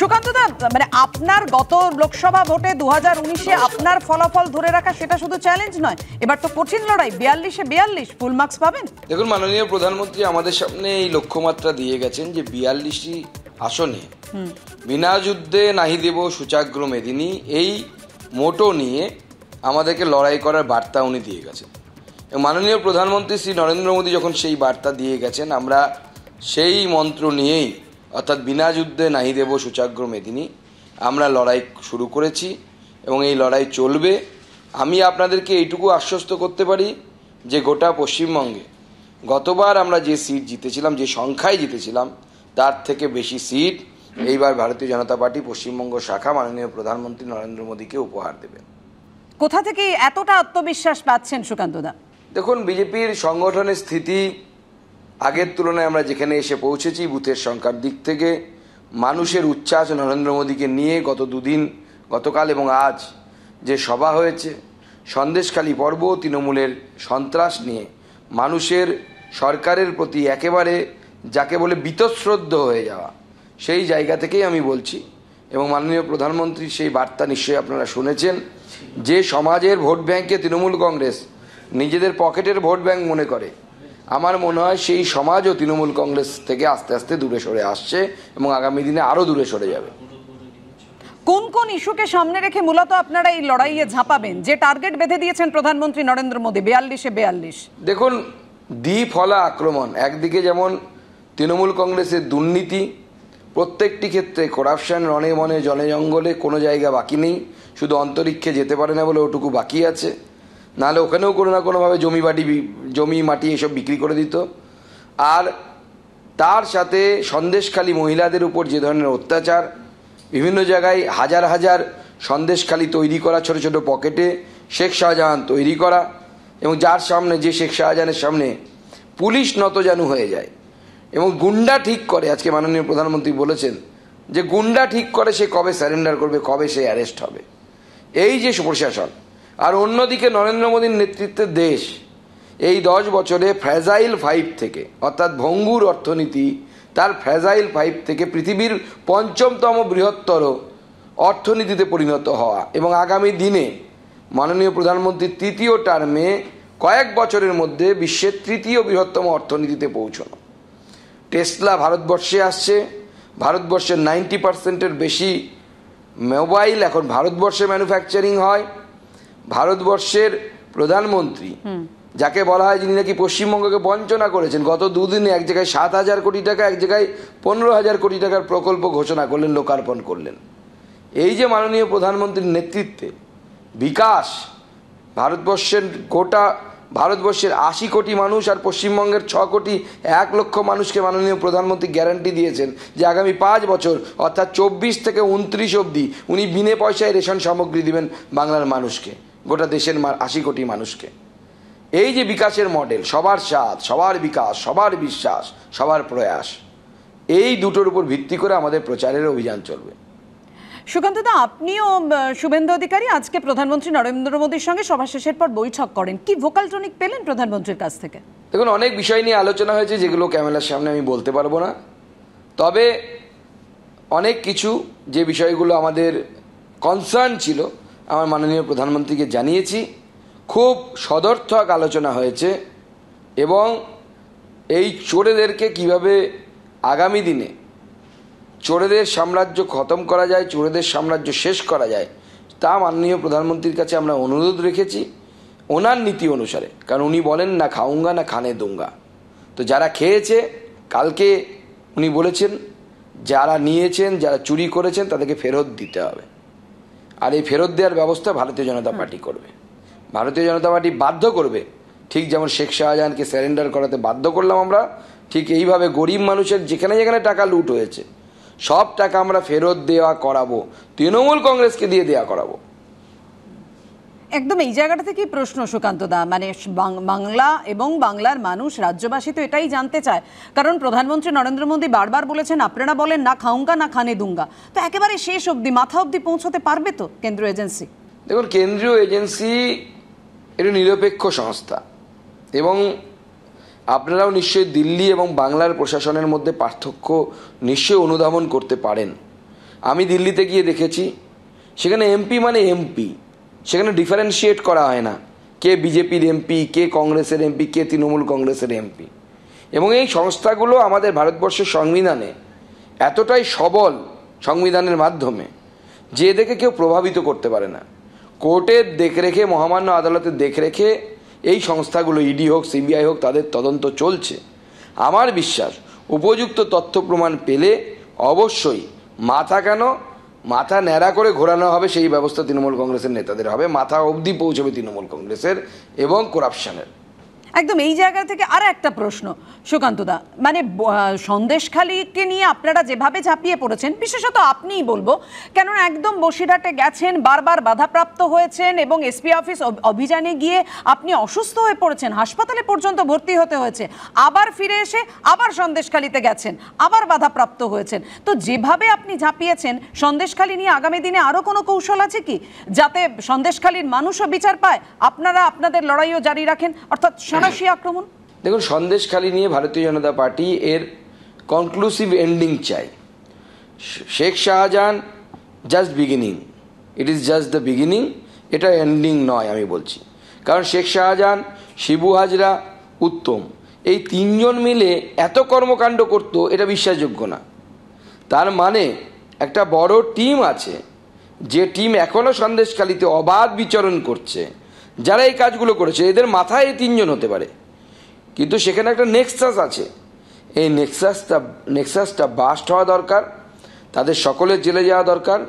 সুকান্ত দা মানে আপনার গত লোকসভা ভোটে দু হাজার আপনার ফলাফল ধরে রাখা সেটা শুধু চ্যালেঞ্জ নয় এবার তো কঠিন লড়াই বিয়াল্লিশে বিয়াল্লিশ ফুল মার্কস পাবেন দেখুন মাননীয় প্রধানমন্ত্রী আমাদের সামনে এই লক্ষ্যমাত্রা দিয়ে গেছেন যে বিয়াল্লিশটি আসনে বিনা যুদ্ধে নাহি দেব সুচাগ্র মেদিনী এই মোটো নিয়ে আমাদেরকে লড়াই করার বার্তা উনি দিয়ে গেছেন মাননীয় প্রধানমন্ত্রী শ্রী নরেন্দ্র মোদী যখন সেই বার্তা দিয়ে গেছেন আমরা সেই মন্ত্র নিয়েই অর্থাৎ বিনা যুদ্ধে নাহি দেব সুচাগ্র মেদিনী আমরা লড়াই শুরু করেছি এবং এই লড়াই চলবে আমি আপনাদেরকে এইটুকু আশ্বস্ত করতে পারি যে গোটা পশ্চিমবঙ্গে গতবার আমরা যে সিট জিতেছিলাম যে সংখ্যায় জিতেছিলাম তার থেকে বেশি সিট এইবার ভারতীয় জনতা পার্টি পশ্চিমবঙ্গ শাখা মাননীয় প্রধানমন্ত্রী নরেন্দ্র মোদীকে উপহার দেবে কোথা থেকে এতটা আত্মবিশ্বাস পাচ্ছেন সুকান্তদা দেখুন বিজেপির সংগঠনের স্থিতি আগের তুলনায় আমরা যেখানে এসে পৌঁছেছি বুথের সংখ্যার দিক থেকে মানুষের উচ্ছ্বাস নরেন্দ্র মোদীকে নিয়ে গত দুদিন গতকাল এবং আজ যে সভা হয়েছে সন্দেশখালী পর্ব তৃণমূলের সন্ত্রাস নিয়ে মানুষের সরকারের প্রতি একেবারে যাকে বলে বিতশ্রদ্ধ হয়ে যাওয়া সেই জায়গা থেকেই আমি বলছি এবং মাননীয় প্রধানমন্ত্রী সেই বার্তা নিশ্চয়ই আপনারা শুনেছেন যে সমাজের ভোট ব্যাঙ্কে তৃণমূল কংগ্রেস নিজেদের পকেটের ভোট ব্যাঙ্ক মনে করে আমার মনে হয় সেই সমাজও তৃণমূল কংগ্রেস থেকে আস্তে আস্তে দূরে সরে আসছে এবং আগামী দিনে আরও দূরে সরে যাবে কোন কোন ইস্যুকে সামনে রেখে মূলত আপনারা এই লড়াইয়ে ঝাঁপাবেন যে টার্গেট বেঁধে দিয়েছেন প্রধানমন্ত্রী নরেন্দ্র মোদী বিয়াল্লিশে বিয়াল্লিশ দেখুন দ্বি ফলা আক্রমণ একদিকে যেমন তৃণমূল কংগ্রেসের দুর্নীতি প্রত্যেকটি ক্ষেত্রে করাপশান রণে মনে জনে জঙ্গলে কোনো জায়গা বাকি নেই শুধু অন্তরিক্ষে যেতে পারে না বলে ওটুকু বাকি আছে নাহলে ওখানেও কোনো না কোনোভাবে জমি বাটি জমি মাটি এসব বিক্রি করে দিত আর তার সাথে সন্দেশখালী মহিলাদের উপর যে ধরনের অত্যাচার বিভিন্ন জায়গায় হাজার হাজার সন্দেশখালী তৈরি করা ছোট ছোট পকেটে শেখ শাহজাহান তৈরি করা এবং যার সামনে যে শেখ শাহজাহানের সামনে পুলিশ নত জানু হয়ে যায় এবং গুন্ডা ঠিক করে আজকে মাননীয় প্রধানমন্ত্রী বলেছেন যে গুন্ডা ঠিক করে সে কবে স্যারেন্ডার করবে কবে সে অ্যারেস্ট হবে এই যে প্রশাসন আর অন্যদিকে নরেন্দ্র মোদীর নেতৃত্বে দেশ এই দশ বছরে ফ্র্যাজাইল ফাইভ থেকে অর্থাৎ ভঙ্গুর অর্থনীতি তার ফ্র্যাজাইল ফাইভ থেকে পৃথিবীর পঞ্চমতম বৃহত্তর অর্থনীতিতে পরিণত হওয়া এবং আগামী দিনে মাননীয় প্রধানমন্ত্রীর তৃতীয় টার্মে কয়েক বছরের মধ্যে বিশ্বের তৃতীয় বৃহত্তম অর্থনীতিতে পৌঁছানো টেসলা ভারতবর্ষে আসছে ভারতবর্ষের নাইনটি পার্সেন্টের বেশি মোবাইল এখন ভারতবর্ষে ম্যানুফ্যাকচারিং হয় ভারতবর্ষের প্রধানমন্ত্রী যাকে বলা হয় যিনি নাকি পশ্চিমবঙ্গকে বঞ্চনা করেছেন গত দুদিনে এক জায়গায় সাত হাজার কোটি টাকা এক জায়গায় পনেরো হাজার কোটি টাকার প্রকল্প ঘোষণা করলেন লোকার্পণ করলেন এই যে মাননীয় প্রধানমন্ত্রীর নেতৃত্বে বিকাশ ভারতবর্ষের গোটা ভারতবর্ষের আশি কোটি মানুষ আর পশ্চিমবঙ্গের ছ কোটি এক লক্ষ মানুষকে মাননীয় প্রধানমন্ত্রী গ্যারান্টি দিয়েছেন যে আগামী পাঁচ বছর অর্থাৎ চব্বিশ থেকে উনত্রিশ অবধি উনি বিনে পয়সায় রেশন সামগ্রী দিবেন বাংলার মানুষকে গোটা দেশের আশি কোটি মানুষকে এই যে বিকাশের মডেল সবার সাথ সবার বিকাশ সবার বিশ্বাস সবার প্রয়াস এই দুটোর উপর ভিত্তি করে আমাদের প্রচারের অভিযান চলবে সুকান্তদা আপনিও শুভেন্দু অধিকারী আজকে প্রধানমন্ত্রী নরেন্দ্র মোদীর সঙ্গে সভা শেষের পর বৈঠক করেন কি ভোকাল টনিক পেলেন প্রধানমন্ত্রীর কাছ থেকে দেখুন অনেক বিষয় নিয়ে আলোচনা হয়েছে যেগুলো ক্যামেরার সামনে আমি বলতে পারবো না তবে অনেক কিছু যে বিষয়গুলো আমাদের কনসার্ন ছিল আমার মাননীয় প্রধানমন্ত্রীকে জানিয়েছি খুব সদর্থক আলোচনা হয়েছে এবং এই চোরেদেরকে কিভাবে আগামী দিনে চোরেদের সাম্রাজ্য খতম করা যায় চোরেদের সাম্রাজ্য শেষ করা যায় তা মাননীয় প্রধানমন্ত্রীর কাছে আমরা অনুরোধ রেখেছি ওনার নীতি অনুসারে কারণ উনি বলেন না খাউঙ্গা না খানে দুঙ্গা তো যারা খেয়েছে কালকে উনি বলেছেন যারা নিয়েছেন যারা চুরি করেছেন তাদেরকে ফেরত দিতে হবে আর এই ফেরত দেওয়ার ব্যবস্থা ভারতীয় জনতা পার্টি করবে ভারতীয় জনতা পার্টি বাধ্য করবে ঠিক যেমন শেখ শাহজাহানকে স্যারেন্ডার করাতে বাধ্য করলাম আমরা ঠিক এইভাবে গরিব মানুষের যেখানে যেখানে টাকা লুট হয়েছে সব টাকা আমরা ফেরত দেওয়া করাবো তৃণমূল কংগ্রেসকে দিয়ে দেওয়া করাবো একদম এই জায়গাটা থেকেই প্রশ্ন সুকান্ত দা মানে বাংলা এবং বাংলার মানুষ রাজ্যবাসী তো এটাই জানতে চায় কারণ প্রধানমন্ত্রী নরেন্দ্র মোদী বারবার বলেছেন আপনারা বলেন না খাউঙ্গা না খানে দুঙ্গা তো একেবারে শেষ অবধি মাথা অবধি পৌঁছতে পারবে তো কেন্দ্রীয় এজেন্সি দেখুন কেন্দ্রীয় এজেন্সি এটা নিরপেক্ষ সংস্থা এবং আপনারাও নিশ্চয়ই দিল্লি এবং বাংলার প্রশাসনের মধ্যে পার্থক্য নিশ্চয়ই অনুধাবন করতে পারেন আমি দিল্লিতে গিয়ে দেখেছি সেখানে এমপি মানে এমপি সেখানে ডিফারেন্সিয়েট করা হয় না কে বিজেপির এমপি কে কংগ্রেসের এমপি কে তৃণমূল কংগ্রেসের এমপি এবং এই সংস্থাগুলো আমাদের ভারতবর্ষের সংবিধানে এতটাই সবল সংবিধানের মাধ্যমে যে দেখে কেউ প্রভাবিত করতে পারে না কোর্টের দেখরেখে মহামান্য আদালতের দেখরেখে এই সংস্থাগুলো ইডি e হোক সিবিআই হোক তাদের তদন্ত চলছে আমার বিশ্বাস উপযুক্ত তথ্য প্রমাণ পেলে অবশ্যই মাথা কেন মাথা ন্যাড়া করে ঘোরানো হবে সেই ব্যবস্থা তৃণমূল কংগ্রেসের নেতাদের হবে মাথা অবধি পৌঁছবে তৃণমূল কংগ্রেসের এবং করাপশানের একদম এই জায়গা থেকে আর একটা প্রশ্ন সুকান্তদা মানে সন্দেশখালিকে নিয়ে আপনারা যেভাবে ঝাঁপিয়ে পড়েছেন বিশেষত আপনিই বলবো কেননা একদম বসিরহাটে গেছেন বারবার বাধাপ্রাপ্ত হয়েছেন এবং এসপি অফিস অভিযানে গিয়ে আপনি অসুস্থ হয়ে পড়েছেন হাসপাতালে পর্যন্ত ভর্তি হতে হয়েছে আবার ফিরে এসে আবার সন্দেশখালিতে গেছেন আবার বাধাপ্রাপ্ত হয়েছেন তো যেভাবে আপনি ঝাঁপিয়েছেন সন্দেশখালি নিয়ে আগামী দিনে আরও কোনো কৌশল আছে কি যাতে সন্দেশখালীর মানুষও বিচার পায় আপনারা আপনাদের লড়াইও জারি রাখেন অর্থাৎ সন্ত্রাসী আক্রমণ দেখুন সন্দেশখালী নিয়ে ভারতীয় জনতা পার্টি এর কনক্লুসিভ এন্ডিং চাই Sheikh Shahjahan just beginning it is just the beginning এটা এন্ডিং নয় আমি বলছি কারণ শেখ শাহজাহান শিবু হাজরা উত্তম এই তিনজন মিলে এত কর্মকাণ্ড করতো এটা বিশ্বাসযোগ্য না তার মানে একটা বড় টিম আছে যে টিম এখনও সন্দেশখালিতে অবাধ বিচরণ করছে যারা এই কাজগুলো করেছে এদের মাথায় এই তিনজন হতে পারে কিন্তু সেখানে একটা নেক্সাস আছে এই নেক্সাসটা নেক্সাসটা বাস্ট হওয়া দরকার তাদের সকলের জেলে যাওয়া দরকার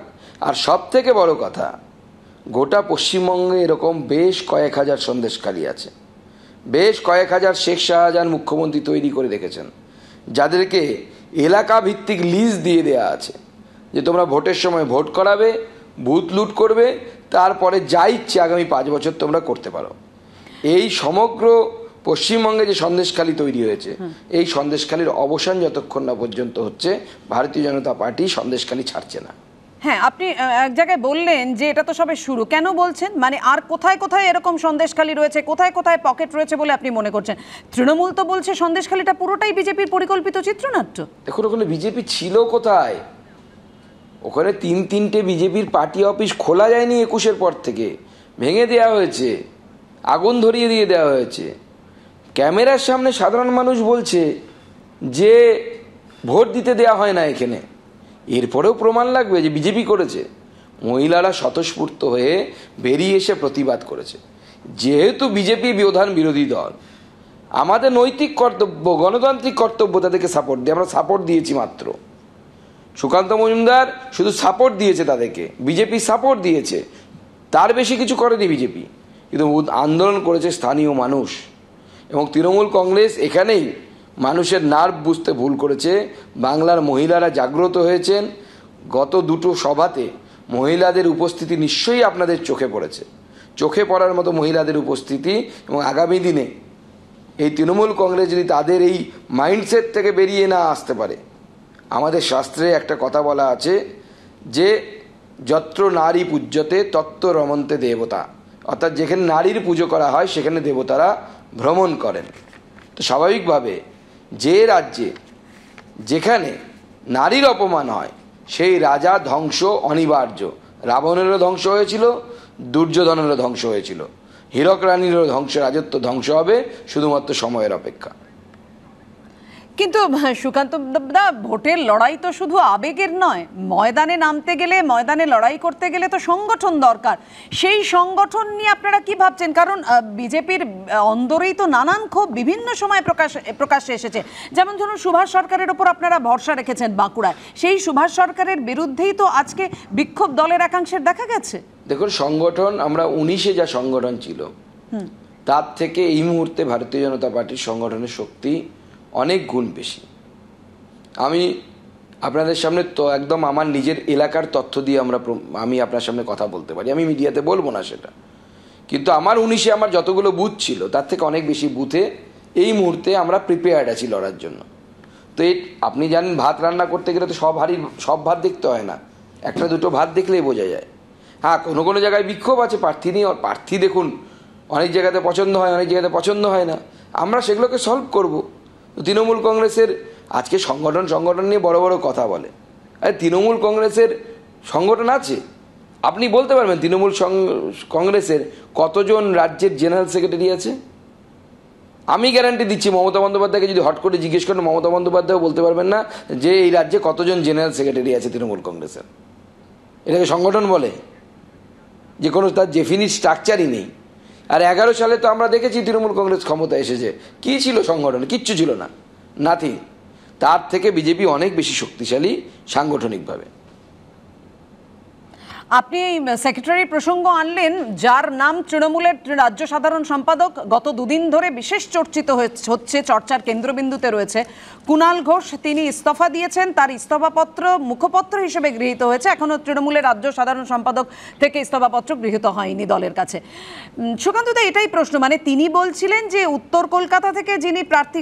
আর সব থেকে বড় কথা গোটা পশ্চিমবঙ্গে এরকম বেশ কয়েক হাজার সন্দেশকারী আছে বেশ কয়েক হাজার শেখ শাহজাহান মুখ্যমন্ত্রী তৈরি করে রেখেছেন যাদেরকে এলাকা ভিত্তিক লিজ দিয়ে দেওয়া আছে যে তোমরা ভোটের সময় ভোট করাবে বুথ লুট করবে তারপরে যা ইচ্ছে আগামী পাঁচ বছর তোমরা করতে পারো এই সমগ্র পশ্চিমবঙ্গে যে সন্দেশখালি তৈরি হয়েছে এই সন্দেশখালির অবসান যতক্ষণ না পর্যন্ত হচ্ছে ভারতীয় জনতা পার্টি সন্দেশখালি ছাড়ছে না হ্যাঁ আপনি এক জায়গায় বললেন যে এটা তো সবে শুরু কেন বলছেন মানে আর কোথায় কোথায় এরকম সন্দেশখালি রয়েছে কোথায় কোথায় পকেট রয়েছে বলে আপনি মনে করছেন তৃণমূল তো বলছে সন্দেশখালিটা পুরোটাই বিজেপির পরিকল্পিত চিত্রনাট্য দেখুন ওখানে বিজেপি ছিল কোথায় ওখানে তিন তিনটে বিজেপির পার্টি অফিস খোলা যায়নি একুশের পর থেকে ভেঙে দেয়া হয়েছে আগুন ধরিয়ে দিয়ে দেওয়া হয়েছে ক্যামেরার সামনে সাধারণ মানুষ বলছে যে ভোট দিতে দেয়া হয় না এখানে এরপরেও প্রমাণ লাগবে যে বিজেপি করেছে মহিলারা স্বতঃস্ফূর্ত হয়ে বেরিয়ে এসে প্রতিবাদ করেছে যেহেতু বিজেপি বিধান বিরোধী দল আমাদের নৈতিক কর্তব্য গণতান্ত্রিক কর্তব্য তাদেরকে সাপোর্ট দিয়ে আমরা সাপোর্ট দিয়েছি মাত্র সুকান্ত মজুমদার শুধু সাপোর্ট দিয়েছে তাদেরকে বিজেপি সাপোর্ট দিয়েছে তার বেশি কিছু করেনি বিজেপি কিন্তু আন্দোলন করেছে স্থানীয় মানুষ এবং তৃণমূল কংগ্রেস এখানেই মানুষের নার্ভ বুঝতে ভুল করেছে বাংলার মহিলারা জাগ্রত হয়েছেন গত দুটো সভাতে মহিলাদের উপস্থিতি নিশ্চয়ই আপনাদের চোখে পড়েছে চোখে পড়ার মতো মহিলাদের উপস্থিতি এবং আগামী দিনে এই তৃণমূল কংগ্রেস যদি তাদের এই মাইন্ডসেট থেকে বেরিয়ে না আসতে পারে আমাদের শাস্ত্রে একটা কথা বলা আছে যে যত্র নারী পূজ্যতে তত্ত্ব রমন্তে দেবতা অর্থাৎ যেখানে নারীর পুজো করা হয় সেখানে দেবতারা ভ্রমণ করেন তো স্বাভাবিকভাবে যে রাজ্যে যেখানে নারীর অপমান হয় সেই রাজা ধ্বংস অনিবার্য রাবণেরও ধ্বংস হয়েছিল দুর্যোধনেরও ধ্বংস হয়েছিল হীরক রানীরও ধ্বংস রাজত্ব ধ্বংস হবে শুধুমাত্র সময়ের অপেক্ষা কিন্তু সুকান্ত দা ভোটের লড়াই তো শুধু আবেগের নয় ময়দানে নামতে গেলে ময়দানে লড়াই করতে গেলে তো সংগঠন দরকার সেই সংগঠন নিয়ে আপনারা কি ভাবছেন কারণ বিজেপির অন্দরেই তো নানান ক্ষোভ বিভিন্ন সময় প্রকাশ প্রকাশ্যে এসেছে যেমন ধরুন সুভাষ সরকারের ওপর আপনারা ভরসা রেখেছেন বাঁকুড়ায় সেই সুভাষ সরকারের বিরুদ্ধেই তো আজকে বিক্ষোভ দলের একাংশের দেখা গেছে দেখুন সংগঠন আমরা উনিশে যা সংগঠন ছিল তার থেকে এই মুহূর্তে ভারতীয় জনতা পার্টির সংগঠনের শক্তি অনেক গুণ বেশি আমি আপনাদের সামনে তো একদম আমার নিজের এলাকার তথ্য দিয়ে আমরা আমি আপনার সামনে কথা বলতে পারি আমি মিডিয়াতে বলবো না সেটা কিন্তু আমার উনিশে আমার যতগুলো বুথ ছিল তার থেকে অনেক বেশি বুথে এই মুহূর্তে আমরা প্রিপেয়ার্ড আছি লড়ার জন্য তো এই আপনি জানেন ভাত রান্না করতে গেলে তো সব হাড়ি সব ভাত দেখতে হয় না একটা দুটো ভাত দেখলেই বোঝা যায় হ্যাঁ কোনো কোনো জায়গায় বিক্ষোভ আছে প্রার্থী নিয়ে প্রার্থী দেখুন অনেক জায়গাতে পছন্দ হয় অনেক জায়গাতে পছন্দ হয় না আমরা সেগুলোকে সলভ করবো তৃণমূল কংগ্রেসের আজকে সংগঠন সংগঠন নিয়ে বড় বড় কথা বলে আরে তৃণমূল কংগ্রেসের সংগঠন আছে আপনি বলতে পারবেন তৃণমূল কংগ্রেসের কতজন রাজ্যের জেনারেল সেক্রেটারি আছে আমি গ্যারান্টি দিচ্ছি মমতা বন্দ্যোপাধ্যায়কে যদি হট করে জিজ্ঞেস করেন মমতা বন্দ্যোপাধ্যায়ও বলতে পারবেন না যে এই রাজ্যে কতজন জেনারেল সেক্রেটারি আছে তৃণমূল কংগ্রেসের এটাকে সংগঠন বলে যে কোনো তার ডেফিনিট স্ট্রাকচারই নেই আর এগারো সালে তো আমরা দেখেছি তৃণমূল কংগ্রেস ক্ষমতা এসেছে কি ছিল সংগঠন কিচ্ছু ছিল না নাথিং তার থেকে বিজেপি অনেক বেশি শক্তিশালী সাংগঠনিকভাবে আপনি সেক্রেটারি প্রসঙ্গ আনলেন যার নাম তৃণমূলের রাজ্য সাধারণ সম্পাদক গত দুদিন ধরে বিশেষ চর্চিত হচ্ছে চর্চার কেন্দ্রবিন্দুতে রয়েছে কুনাল ঘোষ তিনি ইস্তফা দিয়েছেন তার ইস্তফাপত্র মুখপত্র হিসেবে গৃহীত হয়েছে এখনও তৃণমূলের রাজ্য সাধারণ সম্পাদক থেকে ইস্তফাপত্র গৃহীত হয়নি দলের কাছে সুকান্তদা এটাই প্রশ্ন মানে তিনি বলছিলেন যে উত্তর কলকাতা থেকে যিনি প্রার্থী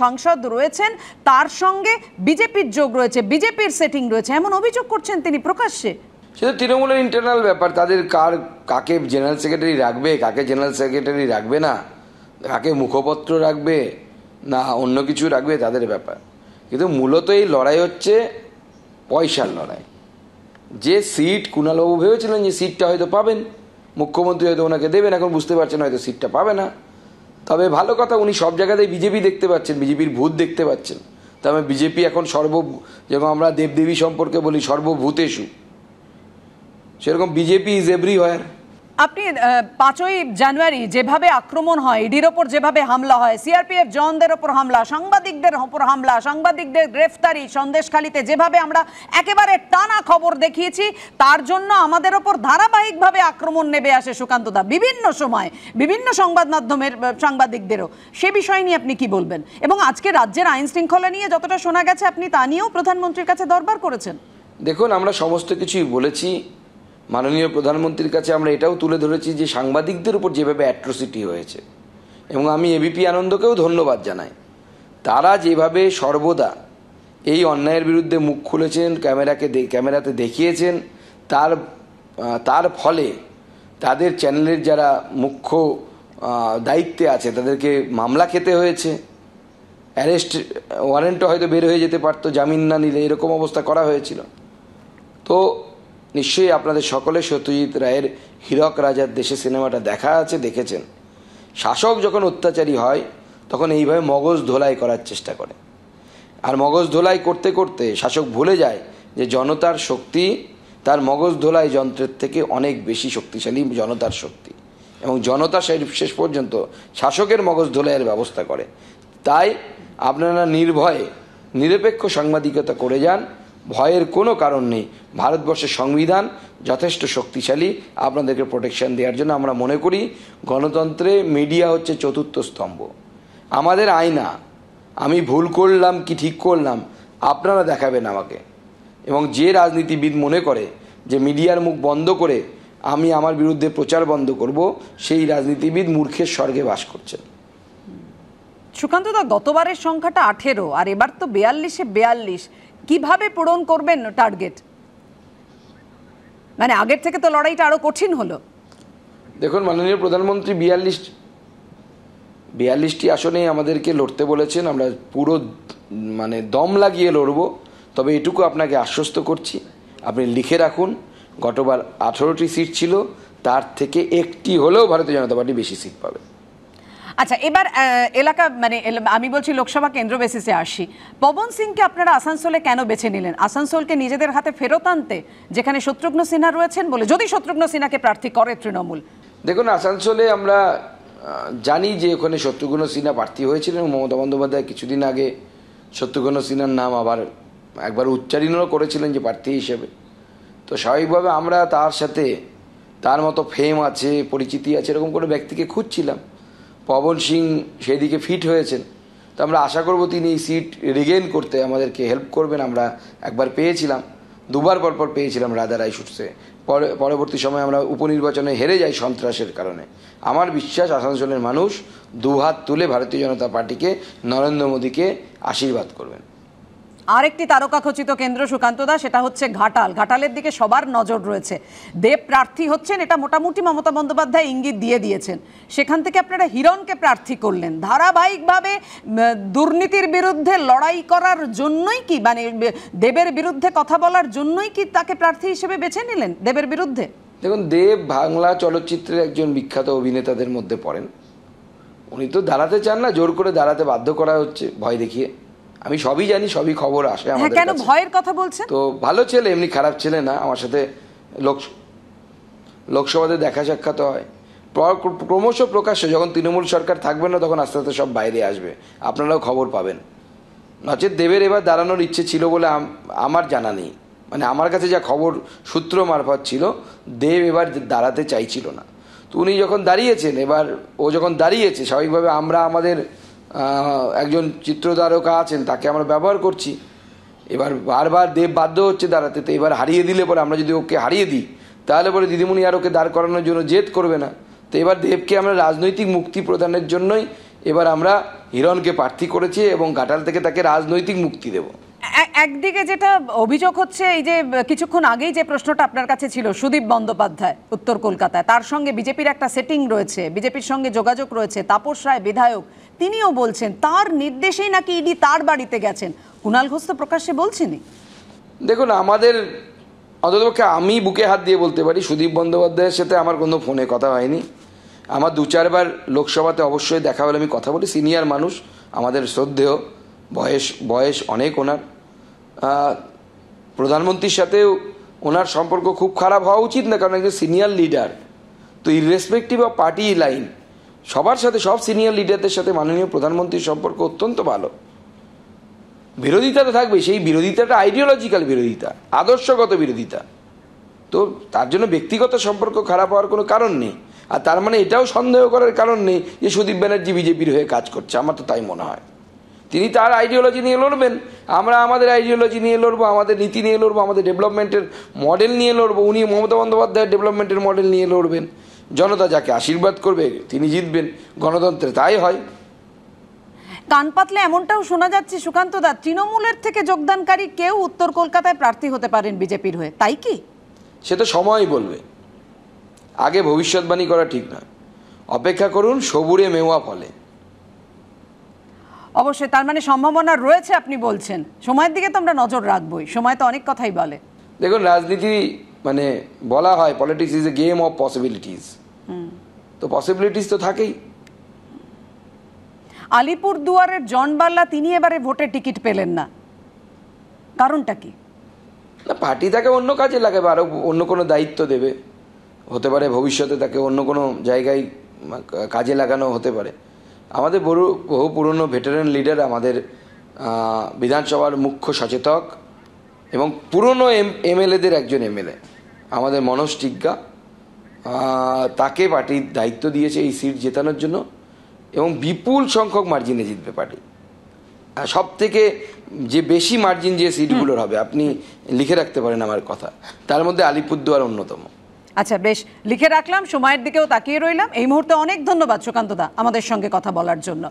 সাংসদ রয়েছেন তার সঙ্গে বিজেপির যোগ রয়েছে বিজেপির সেটিং রয়েছে এমন অভিযোগ করছেন তিনি প্রকাশ্যে তো তৃণমূলের ইন্টারনাল ব্যাপার তাদের কার কাকে জেনারেল সেক্রেটারি রাখবে কাকে জেনারেল সেক্রেটারি রাখবে না কাকে মুখপত্র রাখবে না অন্য কিছু রাখবে তাদের ব্যাপার কিন্তু মূলত এই লড়াই হচ্ছে পয়সার লড়াই যে সিট কুণালবাবু ভেবেছিলেন যে সিটটা হয়তো পাবেন মুখ্যমন্ত্রী হয়তো ওনাকে দেবেন এখন বুঝতে পারছেন হয়তো সিটটা পাবে না তবে ভালো কথা উনি সব জায়গাতেই বিজেপি দেখতে পাচ্ছেন বিজেপির ভূত দেখতে পাচ্ছেন তবে বিজেপি এখন সর্ব যেমন আমরা দেবদেবী সম্পর্কে বলি সর্বভূতেষু সেরকম বিজেপি ইজ এভরিওয়্যার আপনি পাঁচই জানুয়ারি যেভাবে আক্রমণ হয় ইডির ওপর যেভাবে হামলা হয় সিআরপিএফ জনদের ওপর হামলা সাংবাদিকদের ওপর হামলা সাংবাদিকদের গ্রেফতারি সন্দেশখালিতে যেভাবে আমরা একেবারে টানা খবর দেখিয়েছি তার জন্য আমাদের ওপর ধারাবাহিকভাবে আক্রমণ নেবে আসে সুকান্ত দা বিভিন্ন সময় বিভিন্ন সংবাদ মাধ্যমের সাংবাদিকদেরও সে বিষয় নিয়ে আপনি কি বলবেন এবং আজকে রাজ্যের আইন শৃঙ্খলা নিয়ে যতটা শোনা গেছে আপনি তা নিয়েও প্রধানমন্ত্রীর কাছে দরবার করেছেন দেখুন আমরা সমস্ত কিছুই বলেছি মাননীয় প্রধানমন্ত্রীর কাছে আমরা এটাও তুলে ধরেছি যে সাংবাদিকদের উপর যেভাবে অ্যাট্রোসিটি হয়েছে এবং আমি এবিপি আনন্দকেও ধন্যবাদ জানাই তারা যেভাবে সর্বদা এই অন্যায়ের বিরুদ্ধে মুখ খুলেছেন ক্যামেরাকে ক্যামেরাতে দেখিয়েছেন তার তার ফলে তাদের চ্যানেলের যারা মুখ্য দায়িত্বে আছে তাদেরকে মামলা খেতে হয়েছে অ্যারেস্ট ওয়ারেন্টও হয়তো বের হয়ে যেতে পারতো জামিন না নিলে এরকম অবস্থা করা হয়েছিল তো নিশ্চয়ই আপনাদের সকলে সত্যজিৎ রায়ের হীরক রাজার দেশে সিনেমাটা দেখা আছে দেখেছেন শাসক যখন অত্যাচারী হয় তখন এইভাবে মগজ ধোলাই করার চেষ্টা করে আর মগজ ধোলাই করতে করতে শাসক ভুলে যায় যে জনতার শক্তি তার মগজ ধোলাই যন্ত্রের থেকে অনেক বেশি শক্তিশালী জনতার শক্তি এবং জনতা শেষ পর্যন্ত শাসকের মগজ ধোলাইয়ের ব্যবস্থা করে তাই আপনারা নির্ভয়ে নিরপেক্ষ সাংবাদিকতা করে যান ভয়ের কোনো কারণ নেই ভারতবর্ষের সংবিধান যথেষ্ট শক্তিশালী আপনাদেরকে প্রোটেকশন দেওয়ার জন্য আমরা মনে করি গণতন্ত্রে মিডিয়া হচ্ছে চতুর্থ স্তম্ভ আমাদের আয়না আমি ভুল করলাম কি ঠিক করলাম আপনারা দেখাবেন আমাকে এবং যে রাজনীতিবিদ মনে করে যে মিডিয়ার মুখ বন্ধ করে আমি আমার বিরুদ্ধে প্রচার বন্ধ করব সেই রাজনীতিবিদ মূর্খের স্বর্গে বাস করছেন সুকান্ত দা গতবারের সংখ্যাটা আঠেরো আর এবার তো বেয়াল্লিশে বেয়াল্লিশ কিভাবে পূরণ করবেন টার্গেট মানে আগের থেকে তো লড়াইটা আরো কঠিন হলো দেখুন মাননীয় প্রধানমন্ত্রী বিয়াল্লিশ বিয়াল্লিশটি আসনে আমাদেরকে লড়তে বলেছেন আমরা পুরো মানে দম লাগিয়ে লড়ব তবে এটুকু আপনাকে আশ্বস্ত করছি আপনি লিখে রাখুন গতবার আঠেরোটি সিট ছিল তার থেকে একটি হলেও ভারতীয় জনতা পার্টি বেশি সিট পাবে আচ্ছা এবার এলাকা মানে আমি বলছি লোকসভা কেন্দ্র বেসিসে আসি পবন সিংকে আপনারা আসানসোলে কেন বেছে নিলেন আসানসোলকে নিজেদের হাতে ফেরত আনতে যেখানে শত্রুঘ্ন সিনহা রয়েছেন বলে যদি শত্রুঘ্ন সিনহাকে প্রার্থী করে তৃণমূল দেখুন আসানসোলে আমরা জানি যে ওখানে শত্রুঘ্ন সিনহা প্রার্থী হয়েছিলেন মমতা বন্দ্যোপাধ্যায় কিছুদিন আগে শত্রুঘ্ন সিনহার নাম আবার একবার উচ্চারণও করেছিলেন যে প্রার্থী হিসেবে তো স্বাভাবিকভাবে আমরা তার সাথে তার মতো ফেম আছে পরিচিতি আছে এরকম কোনো ব্যক্তিকে খুঁজছিলাম পবন সিং সেদিকে ফিট হয়েছেন তো আমরা আশা করব তিনি এই সিট রিগেন করতে আমাদেরকে হেল্প করবেন আমরা একবার পেয়েছিলাম দুবার পরপর পেয়েছিলাম রাধা রায়শুটসে পরে পরবর্তী সময় আমরা উপনির্বাচনে হেরে যাই সন্ত্রাসের কারণে আমার বিশ্বাস আসানসোলের মানুষ দুহাত তুলে ভারতীয় জনতা পার্টিকে নরেন্দ্র মোদীকে আশীর্বাদ করবেন আরেকটি তারকা খচিত কেন্দ্র সুকান্ত দা সেটা হচ্ছে ঘাটাল ঘাটালের দিকে সবার নজর রয়েছে দেব প্রার্থী হচ্ছেন এটা মোটামুটি মমতা বন্দ্যোপাধ্যায় ইঙ্গিত দিয়ে দিয়েছেন সেখান থেকে আপনারা হিরণকে প্রার্থী করলেন ধারাবাহিকভাবে দুর্নীতির বিরুদ্ধে লড়াই করার জন্যই কি মানে দেবের বিরুদ্ধে কথা বলার জন্যই কি তাকে প্রার্থী হিসেবে বেছে নিলেন দেবের বিরুদ্ধে দেখুন দেব বাংলা চলচ্চিত্রের একজন বিখ্যাত অভিনেতাদের মধ্যে পড়েন উনি তো দাঁড়াতে চান না জোর করে দাঁড়াতে বাধ্য করা হচ্ছে ভয় দেখিয়ে আমি সবই জানি সবই খবর আসে হ্যাঁ, আমাদের কেন ভয়ের কথা বলছেন তো ভালো ছেলে এমনি খারাপ ছেলে না আমার সাথে লোক লোকসভাতে দেখা সাক্ষাৎ হয় ক্রমশ প্রকাশ্য যখন তৃণমূল সরকার থাকবে না তখন আস্তে আস্তে সব বাইরে আসবে আপনারাও খবর পাবেন নচে দেবের এবার দাঁড়ানোর ইচ্ছে ছিল বলে আমার জানা নেই মানে আমার কাছে যা খবর সূত্র মারফত ছিল দেব এবার দাঁড়াতে চাইছিল না তো উনি যখন দাঁড়িয়েছেন এবার ও যখন দাঁড়িয়েছে স্বাভাবিকভাবে আমরা আমাদের একজন চিত্রধারকা আছেন তাকে আমরা ব্যবহার করছি এবার বারবার দেব বাধ্য হচ্ছে দাঁড়াতে তো এবার হারিয়ে দিলে পরে আমরা যদি ওকে হারিয়ে দিই তাহলে পরে দিদিমণি আর ওকে দাঁড় করানোর জন্য জেদ করবে না তো এবার দেবকে আমরা রাজনৈতিক মুক্তি প্রদানের জন্যই এবার আমরা হিরণকে প্রার্থী করেছি এবং ঘাটাল থেকে তাকে রাজনৈতিক মুক্তি দেব একদিকে যেটা অভিযোগ হচ্ছে এই যে কিছুক্ষণ আগেই যে প্রশ্নটা আপনার কাছে ছিল সুদীপ বন্দ্যোপাধ্যায় উত্তর কলকাতায় তার সঙ্গে বিজেপির একটা সেটিং রয়েছে বিজেপির সঙ্গে যোগাযোগ রয়েছে তাপস রায় বিধায়ক তিনিও বলছেন তার নির্দেশেই নাকি ইডি তার বাড়িতে গেছেন কুণাল ঘোষ তো প্রকাশ্যে বলছেনি দেখুন আমাদের অন্ততপক্ষে আমি বুকে হাত দিয়ে বলতে পারি সুদীপ বন্দ্যোপাধ্যায়ের সাথে আমার কোনো ফোনে কথা হয়নি আমার দু চারবার লোকসভাতে অবশ্যই দেখা হলে আমি কথা বলি সিনিয়র মানুষ আমাদের শ্রদ্ধেয় বয়স বয়স অনেক ওনার প্রধানমন্ত্রীর সাথেও ওনার সম্পর্ক খুব খারাপ হওয়া উচিত না কারণ একজন সিনিয়র লিডার তো ইরেসপেক্টিভ অফ পার্টি লাইন সবার সাথে সব সিনিয়র লিডারদের সাথে মাননীয় প্রধানমন্ত্রীর সম্পর্ক অত্যন্ত ভালো বিরোধিতা তো থাকবে সেই বিরোধিতাটা আইডিওলজিক্যাল বিরোধিতা আদর্শগত বিরোধিতা তো তার জন্য ব্যক্তিগত সম্পর্ক খারাপ হওয়ার কোনো কারণ নেই আর তার মানে এটাও সন্দেহ করার কারণ নেই যে সুদীপ ব্যানার্জি বিজেপির হয়ে কাজ করছে আমার তো তাই মনে হয় তিনি তার আইডিওলজি নিয়ে লড়বেন আমরা আমাদের আইডিওলজি নিয়ে লড়বো আমাদের নীতি নিয়ে লড়বো আমাদের ডেভেলপমেন্টের মডেল নিয়ে লড়বো উনি মমতা বন্দ্যোপাধ্যায়ের ডেভেলপমেন্টের মডেল নিয়ে লড়বেন জনতা যাকে আশীর্বাদ করবে তিনি জিতবেন গণতন্ত্রে তাই হয় কান পাতলে এমনটাও শোনা যাচ্ছে সুকান্ত দা তৃণমূলের থেকে যোগদানকারী কেউ উত্তর কলকাতায় প্রার্থী হতে পারেন বিজেপির হয়ে তাই কি সে তো সময় বলবে আগে ভবিষ্যৎবাণী করা ঠিক নয় অপেক্ষা করুন সবুরে মেওয়া ফলে অবশ্যই তার মানে সম্ভাবনা রয়েছে আপনি বলছেন সময়ের দিকে তো আমরা নজর রাখবই সময় তো অনেক কথাই বলে দেখুন রাজনীতি মানে বলা হয় politics is a game of possibilities তো পসিবিলিটিস তো থাকেই আলিপুর দুয়ারের জন বাল্লা তিনি এবারে ভোটে টিকিট পেলেন না কারণটা কি না পার্টি তাকে অন্য কাজে লাগাবে আরও অন্য কোনো দায়িত্ব দেবে হতে পারে ভবিষ্যতে তাকে অন্য কোনো জায়গায় কাজে লাগানো হতে পারে আমাদের বহু বহু পুরনো ভেটারেন লিডার আমাদের বিধানসভার মুখ্য সচেতক এবং পুরনো এম এমএলএদের একজন এমএলএ আমাদের মনোজ টিজ্ঞা তাকে পার্টির দায়িত্ব দিয়েছে এই সিট জেতানোর জন্য এবং বিপুল সংখ্যক মার্জিনে জিতবে পার্টি সব থেকে যে বেশি মার্জিন যে সিটগুলোর হবে আপনি লিখে রাখতে পারেন আমার কথা তার মধ্যে আলিপুরদুয়ার অন্যতম আচ্ছা বেশ লিখে রাখলাম সময়ের দিকেও তাকিয়ে রইলাম এই মুহূর্তে অনেক ধন্যবাদ সুকান্তদা আমাদের সঙ্গে কথা বলার জন্য